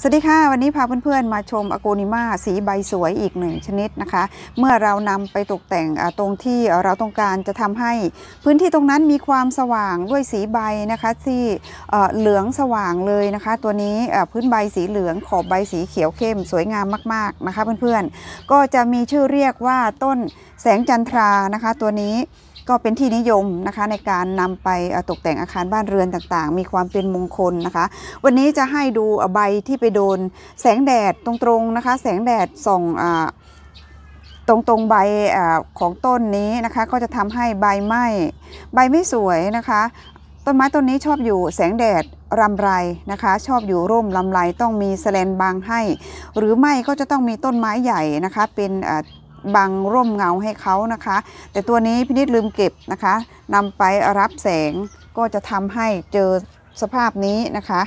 สวัสดีค่ะ วันนี้ พาเพื่อนๆ มาชมอโกนิมาสีใบสวยอีกหนึ่งชนิดนะคะ เมื่อเรานำไปตกแต่งตรงที่เราต้องการจะทำให้พื้นที่ตรงนั้นมีความสว่างด้วยสีใบนะคะที่เหลืองสว่างเลยนะคะ ตัวนี้พื้นใบสีเหลืองขอบใบสีเขียวเข้มสวยงามมาก ๆนะคะเพื่อนๆก็จะมีชื่อเรียกว่าต้นแสงจันทรานะคะ ตัวนี้ก็เป็นที่นิยมนะคะในการนำไปตกแต่งอาคารบ้านเรือนต่างๆ มีความเป็นมงคลนะคะ วันนี้จะให้ดูใบที่ไปโดนแสงแดดตรงๆนะคะ แสงแดดส่องตรงตรงใบอของต้นนี้นะคะก็จะทำให้ใบไหม้ใบไม่สวยนะคะ ต้นไม้ต้นนี้ชอบอยู่แสงแดดรำไรนะคะ ชอบอยู่ร่มลำไรต้องมีแสลนบางให้ หรือไม่ก็จะต้องมีต้นไม้ใหญ่นะคะเป็นบังร่มเงาให้เขานะคะ แต่ตัวนี้พินิษลืมเก็บนะคะนำไปรับแสงก็จะทำให้เจอสภาพนี้นะคะ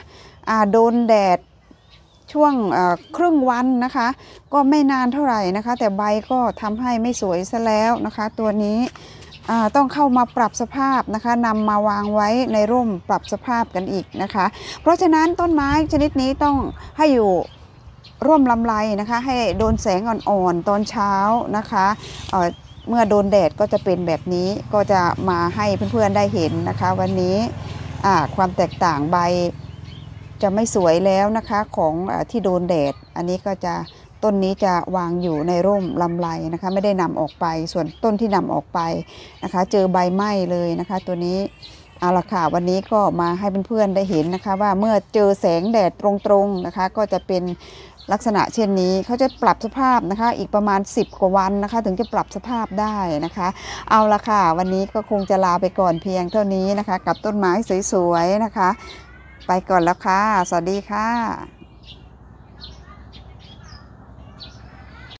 โดนแดดช่วงครึ่งวันนะคะก็ไม่นานเท่าไหร่นะคะ แต่ใบก็ทำให้ไม่สวยซะแล้วนะคะ ตัวนี้ต้องเข้ามาปรับสภาพนะคะนำมาวางไว้ในร่มปรับสภาพกันอีกนะคะ เพราะฉะนั้นต้นไม้ชนิดนี้ต้องให้อยู่ร่วมลำไรนะคะ ให้โดนแสงอ่อน ๆตอนเช้านะคะเเมื่อโดนแดดก็จะเป็นแบบนี้ก็จะมาให้เพื่อนๆได้เห็นนะคะ วันนี้ความแตกต่างใบจะไม่สวยแล้วนะคะของอที่โดนแดด อันนี้ก็จะต้นนี้จะวางอยู่ในร่มลำไรนะคะ ไม่ได้นำออกไปส่วนต้นที่นำออกไปนะคะ เจอใบไหม้เลยนะคะ ตัวนี้เอาละค่ะวันนี้ก็มาให้เพื่อนๆได้เห็นนะคะ ว่าเมื่อเจอแสงแดดตรงๆนะคะ ก็จะเป็นลักษณะเช่นนี้เขาจะปรับสภาพนะคะ อีกประมาณ 10กว่าวันนะคะ ถึงจะปรับสภาพได้นะคะ เอาละค่ะวันนี้ก็คงจะลาไปก่อนเพียงเท่านี้นะคะ กับต้นไม้สวยๆนะคะไปก่อนแล้วค่ะ สวัสดีค่ะ